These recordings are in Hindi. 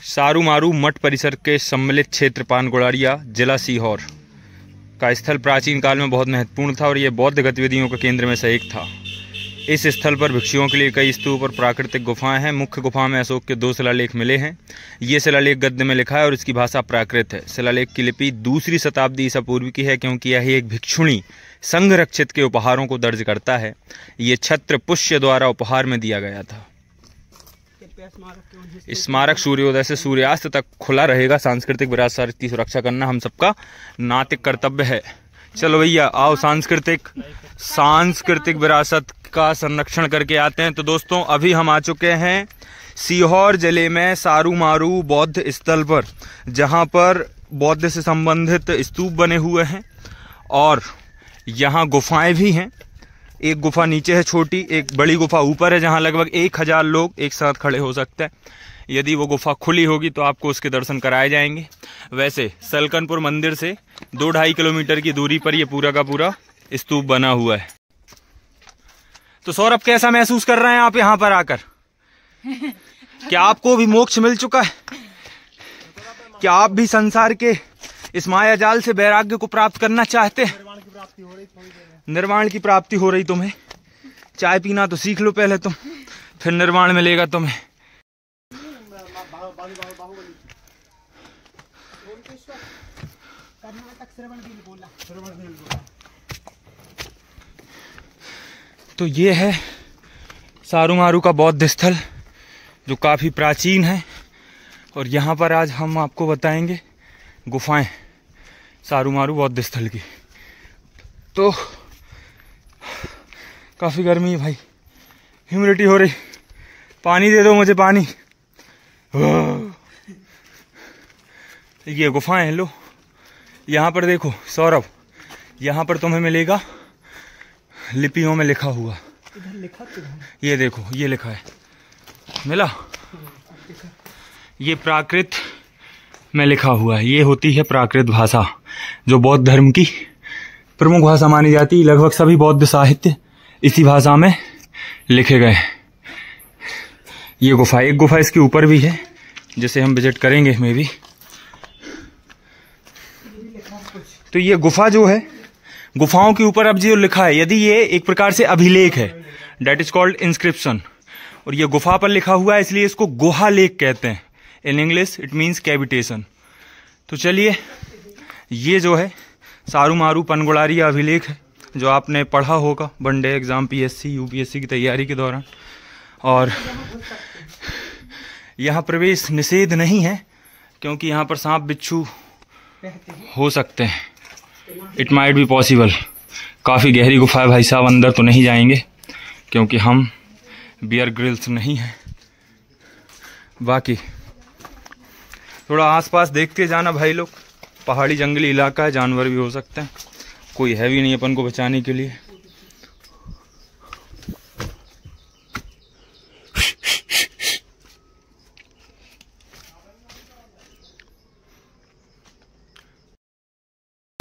सारू मारू मठ परिसर के सम्मिलित क्षेत्र पानगोड़ारिया जिला सीहोर का स्थल प्राचीन काल में बहुत महत्वपूर्ण था और यह बौद्ध गतिविधियों के केंद्र में से एक था इस स्थल पर भिक्षुओं के लिए कई स्तूप और प्राकृतिक गुफाएं हैं मुख्य गुफा में अशोक के दो शिलालेख मिले हैं ये शिलालेख गद्य में लिखा है और इसकी भाषा प्राकृत है शिलालेख की लिपि दूसरी शताब्दी ईसा पूर्व की है क्योंकि यह एक भिक्षुणी संघ रक्षित के उपहारों को दर्ज करता है ये छत्र पुष्य द्वारा उपहार में दिया गया था स्मारक सूर्योदय से सूर्यास्त तक खुला रहेगा सांस्कृतिक विरासत की सुरक्षा करना हम सबका नातिक कर्तव्य है चलो भैया आओ सांस्कृतिक सांस्कृतिक विरासत का संरक्षण करके आते हैं तो दोस्तों अभी हम आ चुके हैं सीहोर जिले में सारू मारू बौद्ध स्थल पर जहां पर बौद्ध से संबंधित स्तूप बने हुए हैं और यहाँ गुफाएं भी हैं एक गुफा नीचे है छोटी एक बड़ी गुफा ऊपर है जहाँ लगभग एक हज़ार लोग एक साथ खड़े हो सकते हैं यदि वो गुफा खुली होगी तो आपको उसके दर्शन कराए जाएंगे वैसे सलकनपुर मंदिर से दो ढाई किलोमीटर की दूरी पर यह पूरा का पूरा स्तूप बना हुआ है तो सौरभ कैसा महसूस कर रहे हैं आप यहाँ पर आकर क्या आपको भी मोक्ष मिल चुका है क्या आप भी संसार के इस माया जाल से वैराग्य को प्राप्त करना चाहते हैं निर्वाण की प्राप्ति हो रही तुम्हें चाय पीना तो सीख लो पहले तुम फिर निर्वाण मिलेगा तुम्हें तो ये है सारू मारू का बौद्ध स्थल जो काफ़ी प्राचीन है और यहाँ पर आज हम आपको बताएंगे गुफाएं सारू मारू बौद्ध स्थल की तो काफ़ी गर्मी है भाई ह्यूमिडिटी हो रही पानी दे दो मुझे पानी हाँ। ये गुफाएं हैं लो यहाँ पर देखो सौरभ यहाँ पर तुम्हें मिलेगा लिपियों में लिखा हुआ लिखा तो ये देखो ये लिखा है मिला ये प्राकृत में लिखा हुआ है ये होती है प्राकृत भाषा जो बौद्ध धर्म की प्रमुख भाषा मानी जाती है लगभग सभी बौद्ध साहित्य इसी भाषा में लिखे गए हैं ये गुफा एक गुफा इसके ऊपर भी है जिसे हम विजिट करेंगे मे भी तो ये गुफा जो है गुफाओं के ऊपर अब जो लिखा है यदि ये एक प्रकार से अभिलेख है डेट इज कॉल्ड इंस्क्रिप्शन और ये गुफा पर लिखा हुआ है इसलिए इसको गुहा लेख कहते हैं in English it means cavitation तो चलिए ये जो है सारू मारू पनगुड़ारी अभिलेख है जो आपने पढ़ा होगा वनडे एग्ज़ाम पीएससी यूपीएससी की तैयारी के दौरान और यहाँ प्रवेश निषेध नहीं है क्योंकि यहाँ पर सांप बिच्छू हो सकते हैं इट माइट बी पॉसिबल काफ़ी गहरी गुफा है भाई साहब अंदर तो नहीं जाएंगे क्योंकि हम बियर ग्रिल्स नहीं हैं बाकी थोड़ा आसपास देख के जाना भाई लोग पहाड़ी जंगली इलाका है जानवर भी हो सकते हैं कोई है भी नहीं अपन को बचाने के लिए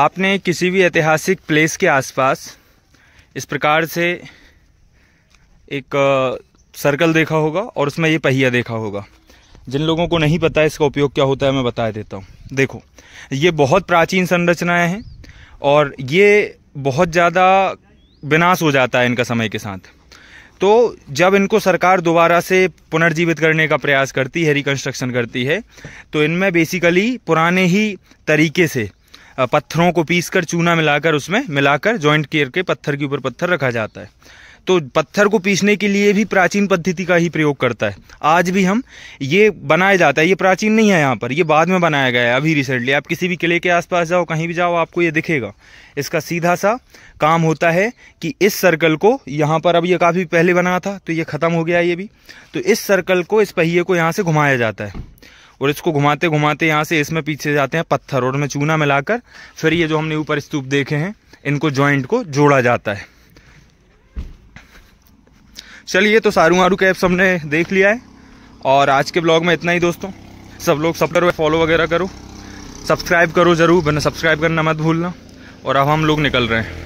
आपने किसी भी ऐतिहासिक प्लेस के आसपास इस प्रकार से एक सर्कल देखा होगा और उसमें ये पहिया देखा होगा जिन लोगों को नहीं पता है इसका उपयोग क्या होता है मैं बता देता हूँ देखो ये बहुत प्राचीन संरचनाएं हैं और ये बहुत ज़्यादा विनाश हो जाता है इनका समय के साथ तो जब इनको सरकार दोबारा से पुनर्जीवित करने का प्रयास करती है रिकन्स्ट्रक्शन करती है तो इनमें बेसिकली पुराने ही तरीके से पत्थरों को पीसकर चूना मिलाकर उसमें मिलाकर ज्वाइंट केयर के पत्थर के ऊपर पत्थर रखा जाता है तो पत्थर को पीसने के लिए भी प्राचीन पद्धति का ही प्रयोग करता है आज भी हम ये बनाया जाता है ये प्राचीन नहीं है यहाँ पर ये बाद में बनाया गया है अभी रिसेंटली आप किसी भी किले के आसपास जाओ कहीं भी जाओ आपको ये दिखेगा इसका सीधा सा काम होता है कि इस सर्कल को यहाँ पर अब ये काफ़ी पहले बना था तो ये ख़त्म हो गया ये भी तो इस सर्कल को इस पहिए को यहाँ से घुमाया जाता है और इसको घुमाते घुमाते यहाँ से इसमें पीछे जाते हैं पत्थर और में चूना मिलाकर फिर ये जो हमने ऊपर स्तूप देखे हैं इनको जॉइंट को जोड़ा जाता है चलिए तो सारू आरू कैब सबने देख लिया है और आज के ब्लॉग में इतना ही दोस्तों सब लोग सब करो फॉलो वगैरह करो सब्सक्राइब करो ज़रूर बना सब्सक्राइब करना मत भूलना और अब हम लोग निकल रहे हैं